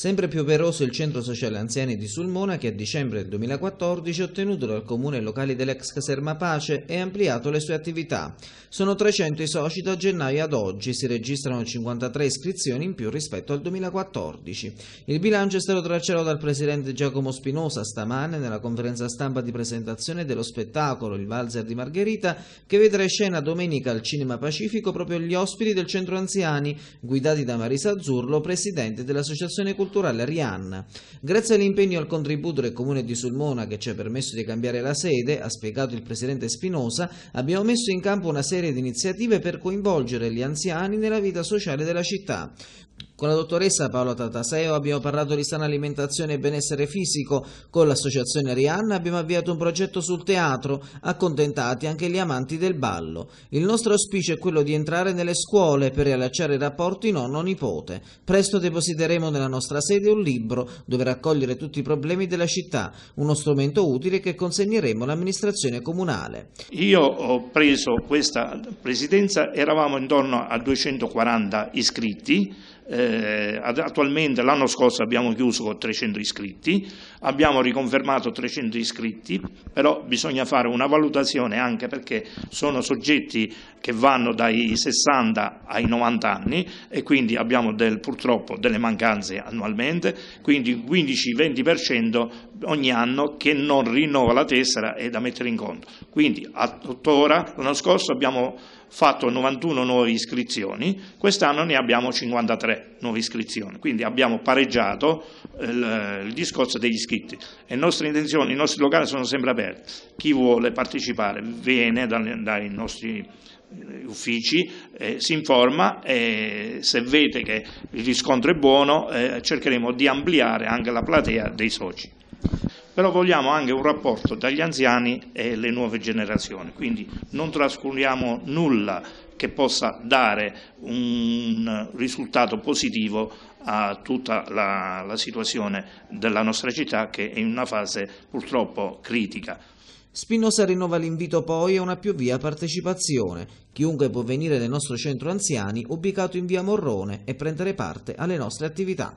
Sempre più operoso il centro sociale anziani di Sulmona che a dicembre del 2014 ottenuto dal comune i locali dell'ex caserma Pace e ampliato le sue attività. Sono 300 i soci da gennaio ad oggi, si registrano 53 iscrizioni in più rispetto al 2014. Il bilancio è stato tracciato dal presidente Giacomo Spinosa stamane nella conferenza stampa di presentazione dello spettacolo Il Valzer di Margherita che vedrà in scena domenica al Cinema Pacifico proprio gli ospiti del centro anziani guidati da Marisa Azzurlo, presidente dell'associazione culturale culturale Rianna. Grazie all'impegno e al contributo del Comune di Sulmona che ci ha permesso di cambiare la sede, ha spiegato il Presidente Spinosa, abbiamo messo in campo una serie di iniziative per coinvolgere gli anziani nella vita sociale della città. Con la dottoressa Paola Tataseo abbiamo parlato di sana alimentazione e benessere fisico, con l'associazione Rihanna abbiamo avviato un progetto sul teatro, accontentati anche gli amanti del ballo. Il nostro auspicio è quello di entrare nelle scuole per riallacciare i rapporti nonno-nipote. Presto depositeremo nella nostra sede un libro dove raccogliere tutti i problemi della città, uno strumento utile che consegneremo all'amministrazione comunale. Io ho preso questa presidenza, eravamo intorno a 240 iscritti, eh, eh, attualmente l'anno scorso abbiamo chiuso con 300 iscritti, abbiamo riconfermato 300 iscritti, però bisogna fare una valutazione anche perché sono soggetti che vanno dai 60 ai 90 anni e quindi abbiamo del, purtroppo delle mancanze annualmente, quindi 15-20% ogni anno che non rinnova la tessera è da mettere in conto. Quindi a tuttora l'anno scorso abbiamo fatto 91 nuove iscrizioni, quest'anno ne abbiamo 53 nuove iscrizioni, quindi abbiamo pareggiato eh, il, eh, il discorso degli iscritti. Le nostre intenzioni, i nostri locali sono sempre aperti, chi vuole partecipare viene dai, dai nostri eh, uffici, eh, si informa e se vede che il riscontro è buono eh, cercheremo di ampliare anche la platea dei soci però vogliamo anche un rapporto tra gli anziani e le nuove generazioni, quindi non trascuriamo nulla che possa dare un risultato positivo a tutta la, la situazione della nostra città che è in una fase purtroppo critica. Spinosa rinnova l'invito poi a una più via partecipazione. Chiunque può venire nel nostro centro anziani ubicato in via Morrone e prendere parte alle nostre attività.